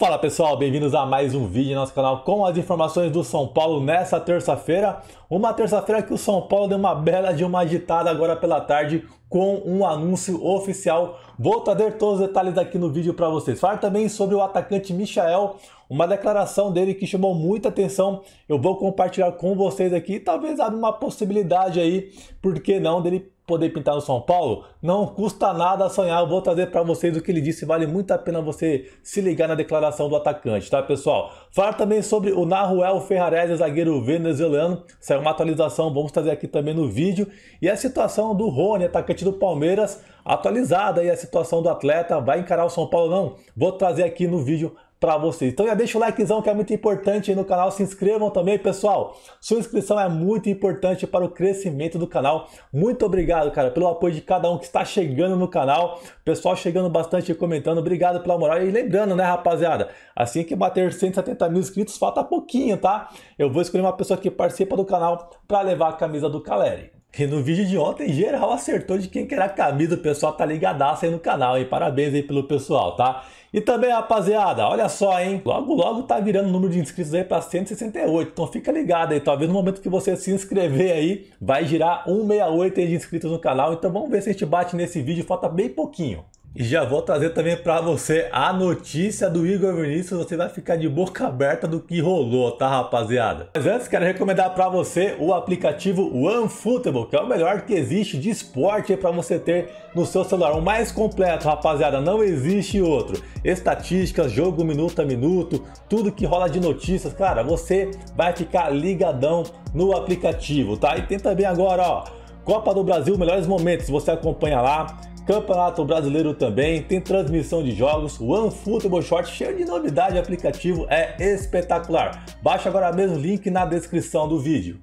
Fala pessoal, bem-vindos a mais um vídeo em nosso canal com as informações do São Paulo nessa terça-feira. Uma terça-feira que o São Paulo deu uma bela de uma agitada agora pela tarde com um anúncio oficial. Vou trazer todos os detalhes aqui no vídeo para vocês. Falar também sobre o atacante Michael, uma declaração dele que chamou muita atenção. Eu vou compartilhar com vocês aqui, talvez abra uma possibilidade aí, por que não, dele poder pintar no São Paulo? Não custa nada sonhar, eu vou trazer para vocês o que ele disse, vale muito a pena você se ligar na declaração do atacante, tá pessoal? Falar também sobre o Nahuel Ferrarese, zagueiro venezuelano, saiu uma atualização, vamos trazer aqui também no vídeo, e a situação do Rony, atacante do Palmeiras, atualizada e a situação do atleta, vai encarar o São Paulo não? Vou trazer aqui no vídeo para vocês. Então já deixa o likezão que é muito importante no canal, se inscrevam também, pessoal. Sua inscrição é muito importante para o crescimento do canal. Muito obrigado, cara, pelo apoio de cada um que está chegando no canal. Pessoal chegando bastante e comentando. Obrigado pela moral. E lembrando, né, rapaziada, assim que bater 170 mil inscritos, falta pouquinho, tá? Eu vou escolher uma pessoa que participa do canal para levar a camisa do Caleri. E no vídeo de ontem, geral acertou de quem que era a camisa. O pessoal tá ligadaço aí no canal, hein? Parabéns aí pelo pessoal, tá? E também, rapaziada, olha só, hein? Logo, logo tá virando o número de inscritos aí para 168. Então fica ligado aí. Talvez no momento que você se inscrever aí, vai girar 168 aí de inscritos no canal. Então vamos ver se a gente bate nesse vídeo. Falta bem pouquinho. E já vou trazer também para você a notícia do Igor Vinícius, você vai ficar de boca aberta do que rolou, tá rapaziada? Mas antes quero recomendar para você o aplicativo OneFootball, que é o melhor que existe de esporte para você ter no seu celular, o mais completo, rapaziada, não existe outro. Estatísticas, jogo minuto a minuto, tudo que rola de notícias, cara, você vai ficar ligadão no aplicativo, tá? E tem também agora, ó, Copa do Brasil, melhores momentos, você acompanha lá Campeonato Brasileiro também tem transmissão de jogos, One Football Short cheio de novidade, o aplicativo é espetacular. Baixa agora mesmo o link na descrição do vídeo.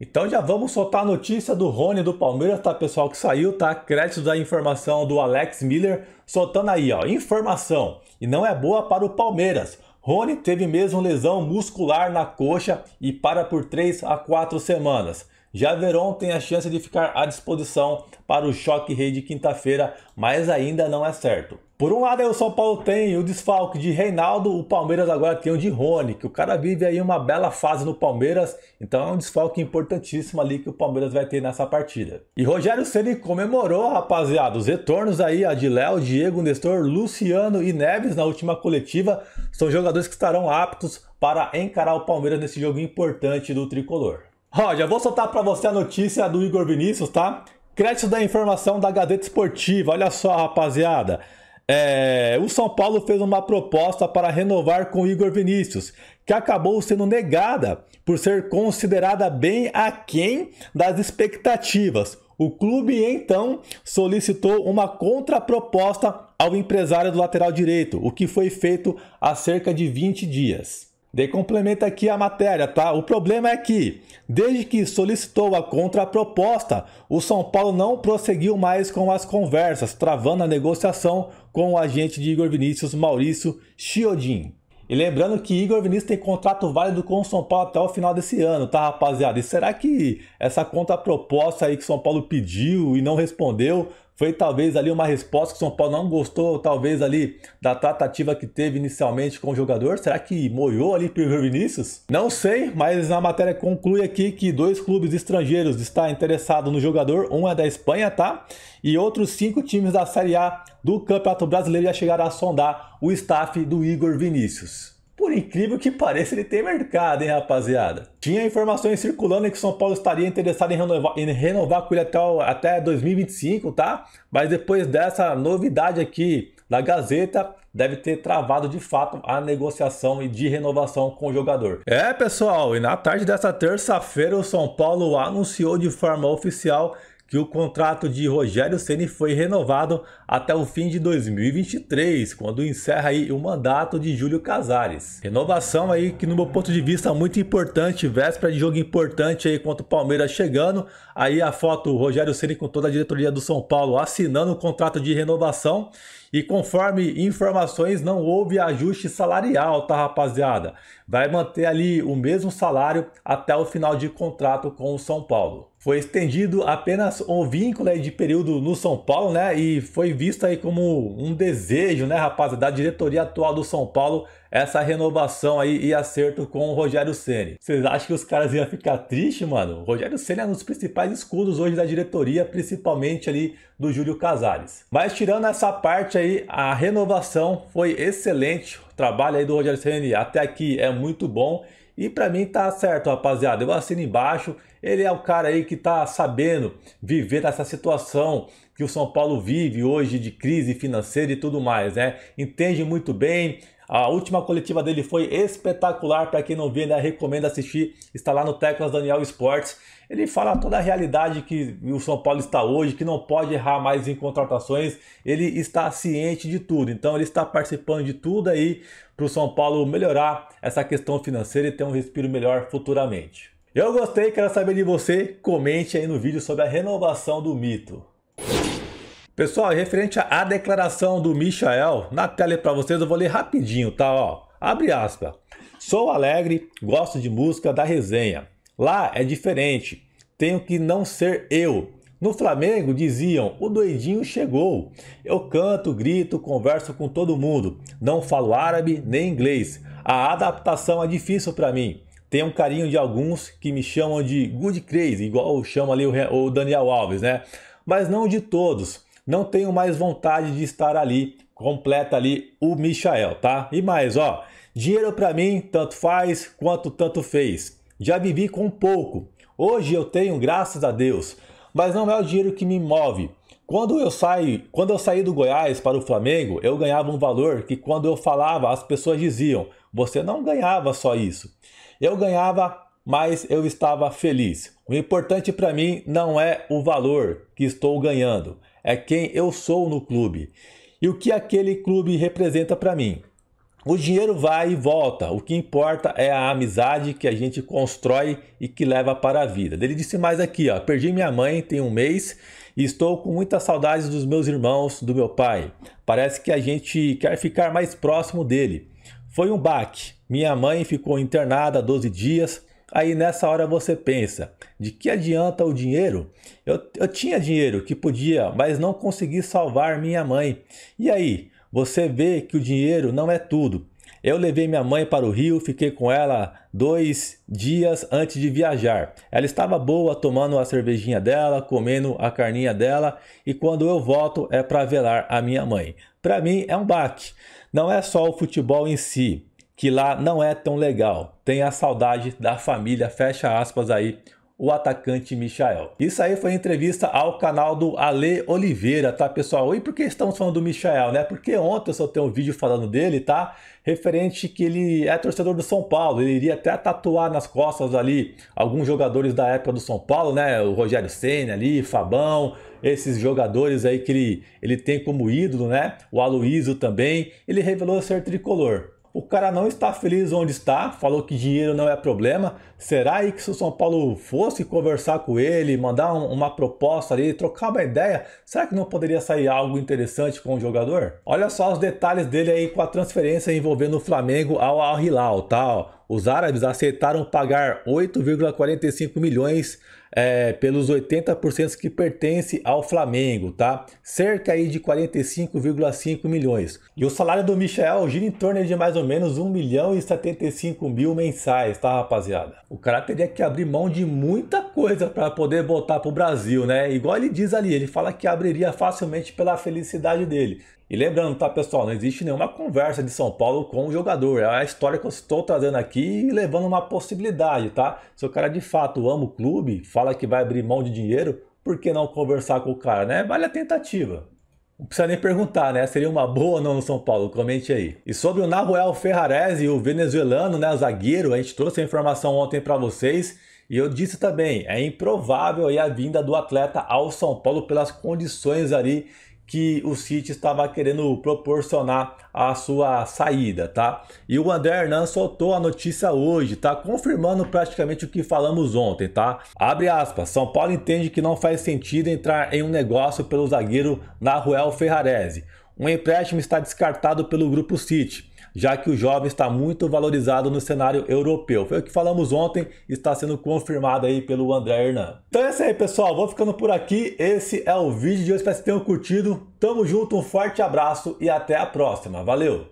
Então já vamos soltar a notícia do Rony do Palmeiras, tá pessoal, que saiu, tá? Crédito da informação do Alex Miller, soltando aí, ó, informação. E não é boa para o Palmeiras. Rony teve mesmo lesão muscular na coxa e para por 3 a 4 semanas. Já Veron tem a chance de ficar à disposição para o choque rei de quinta-feira, mas ainda não é certo. Por um lado, é o São Paulo tem o desfalque de Reinaldo, o Palmeiras agora tem o de Rony, que o cara vive aí uma bela fase no Palmeiras, então é um desfalque importantíssimo ali que o Palmeiras vai ter nessa partida. E Rogério Ceni comemorou, rapaziada, os retornos aí a de Léo, Diego, Nestor, Luciano e Neves na última coletiva, são jogadores que estarão aptos para encarar o Palmeiras nesse jogo importante do tricolor. Roger, vou soltar para você a notícia do Igor Vinícius, tá? Crédito da informação da Gazeta Esportiva. Olha só, rapaziada. É, o São Paulo fez uma proposta para renovar com o Igor Vinícius, que acabou sendo negada por ser considerada bem aquém das expectativas. O clube então solicitou uma contraproposta ao empresário do lateral direito, o que foi feito há cerca de 20 dias. Dei complemento aqui a matéria, tá? O problema é que, desde que solicitou a contraproposta, o São Paulo não prosseguiu mais com as conversas, travando a negociação com o agente de Igor Vinícius, Maurício Chiodin. E lembrando que Igor Vinícius tem contrato válido com o São Paulo até o final desse ano, tá, rapaziada? E será que essa contraproposta aí que o São Paulo pediu e não respondeu foi talvez ali uma resposta que o São Paulo não gostou, talvez ali da tratativa que teve inicialmente com o jogador. Será que moiou ali Igor Vinícius? Não sei, mas a matéria conclui aqui que dois clubes estrangeiros estão interessados no jogador, um é da Espanha, tá? E outros cinco times da Série A do Campeonato Brasileiro já chegaram a sondar o staff do Igor Vinícius. Por incrível que pareça, ele tem mercado, hein, rapaziada? Tinha informações circulando que São Paulo estaria interessado em renovar, em renovar com ele até, o, até 2025, tá? Mas depois dessa novidade aqui da Gazeta, deve ter travado de fato a negociação e de renovação com o jogador. É, pessoal, e na tarde dessa terça-feira, o São Paulo anunciou de forma oficial que o contrato de Rogério Ceni foi renovado até o fim de 2023, quando encerra aí o mandato de Júlio Casares. Renovação aí que no meu ponto de vista é muito importante, véspera de jogo importante aí contra o Palmeiras chegando. Aí a foto Rogério Ceni com toda a diretoria do São Paulo assinando o contrato de renovação e conforme informações, não houve ajuste salarial, tá, rapaziada? Vai manter ali o mesmo salário até o final de contrato com o São Paulo foi estendido apenas um vínculo de período no São Paulo, né? E foi visto aí como um desejo, né, rapaz, da diretoria atual do São Paulo essa renovação aí e acerto com o Rogério Ceni. Vocês acham que os caras iam ficar tristes, mano? O Rogério Ceni é um dos principais escudos hoje da diretoria, principalmente ali do Júlio Casares. Mas tirando essa parte aí, a renovação foi excelente. O trabalho aí do Rogério Ceni até aqui é muito bom e para mim tá certo, rapaziada. Eu assino embaixo. Ele é o cara aí que tá sabendo viver essa situação que o São Paulo vive hoje de crise financeira e tudo mais, né? Entende muito bem a última coletiva dele foi espetacular, para quem não viu ainda né, recomendo assistir, está lá no Teclas Daniel Esportes. Ele fala toda a realidade que o São Paulo está hoje, que não pode errar mais em contratações, ele está ciente de tudo, então ele está participando de tudo aí para o São Paulo melhorar essa questão financeira e ter um respiro melhor futuramente. Eu gostei, quero saber de você. Comente aí no vídeo sobre a renovação do mito. Pessoal, referente à declaração do Michael, na tela para vocês eu vou ler rapidinho, tá? Ó, abre aspas. Sou alegre, gosto de música da resenha. Lá é diferente, tenho que não ser eu. No Flamengo diziam: o doidinho chegou. Eu canto, grito, converso com todo mundo. Não falo árabe nem inglês. A adaptação é difícil para mim. Tenho um carinho de alguns que me chamam de good crazy, igual chama ali o Daniel Alves, né? Mas não de todos não tenho mais vontade de estar ali. Completa ali o Michael, tá? E mais, ó, dinheiro para mim tanto faz quanto tanto fez. Já vivi com pouco. Hoje eu tenho, graças a Deus, mas não é o dinheiro que me move. Quando eu saí, quando eu saí do Goiás para o Flamengo, eu ganhava um valor que quando eu falava, as pessoas diziam: "Você não ganhava só isso". Eu ganhava mas eu estava feliz. O importante para mim não é o valor que estou ganhando, é quem eu sou no clube e o que aquele clube representa para mim. O dinheiro vai e volta, o que importa é a amizade que a gente constrói e que leva para a vida. Ele disse mais aqui: ó, perdi minha mãe tem um mês e estou com muitas saudades dos meus irmãos, do meu pai. Parece que a gente quer ficar mais próximo dele. Foi um baque. Minha mãe ficou internada 12 dias, Aí nessa hora você pensa: de que adianta o dinheiro? Eu, eu tinha dinheiro que podia, mas não consegui salvar minha mãe. E aí? Você vê que o dinheiro não é tudo. Eu levei minha mãe para o Rio, fiquei com ela dois dias antes de viajar. Ela estava boa, tomando a cervejinha dela, comendo a carninha dela, e quando eu volto é para velar a minha mãe. Para mim é um baque. Não é só o futebol em si, que lá não é tão legal. Tem a saudade da família, fecha aspas aí, o atacante Michael. Isso aí foi entrevista ao canal do Ale Oliveira, tá pessoal? E por que estamos falando do Michael, né? Porque ontem eu só tenho um vídeo falando dele, tá? Referente que ele é torcedor do São Paulo, ele iria até tatuar nas costas ali alguns jogadores da época do São Paulo, né? O Rogério Senna ali, Fabão, esses jogadores aí que ele, ele tem como ídolo, né? O Aloísio também, ele revelou ser tricolor. O cara não está feliz onde está, falou que dinheiro não é problema. Será aí que se o São Paulo fosse conversar com ele, mandar um, uma proposta ali, trocar uma ideia, será que não poderia sair algo interessante com o jogador? Olha só os detalhes dele aí com a transferência envolvendo o Flamengo ao Al Hilal, tal. Tá? os árabes aceitaram pagar 8,45 milhões é, pelos 80% que pertence ao Flamengo, tá? Cerca aí de 45,5 milhões. E o salário do Michel gira em torno de mais ou menos 1 milhão e 75 mil mensais, tá, rapaziada? O cara teria que abrir mão de muita coisa para poder voltar pro Brasil, né? Igual ele diz ali, ele fala que abriria facilmente pela felicidade dele. E lembrando, tá, pessoal, não existe nenhuma conversa de São Paulo com o jogador. É a história que eu estou trazendo aqui e levando uma possibilidade, tá? Se o cara de fato ama o clube, fala que vai abrir mão de dinheiro, por que não conversar com o cara, né? Vale a tentativa. Não precisa nem perguntar, né? Seria uma boa ou não no São Paulo? Comente aí. E sobre o Nahuel Ferrarese, o venezuelano, né, zagueiro, a gente trouxe a informação ontem para vocês. E eu disse também, é improvável a vinda do atleta ao São Paulo pelas condições ali que o City estava querendo proporcionar a sua saída, tá? E o André Hernan soltou a notícia hoje, tá? Confirmando praticamente o que falamos ontem, tá? Abre aspas, São Paulo entende que não faz sentido entrar em um negócio pelo zagueiro Naruel Ferrarese. Um empréstimo está descartado pelo Grupo City já que o jovem está muito valorizado no cenário europeu. Foi o que falamos ontem, está sendo confirmado aí pelo André Hernan. Então é isso aí, pessoal. Vou ficando por aqui. Esse é o vídeo de hoje. Espero que tenham curtido. Tamo junto, um forte abraço e até a próxima. Valeu!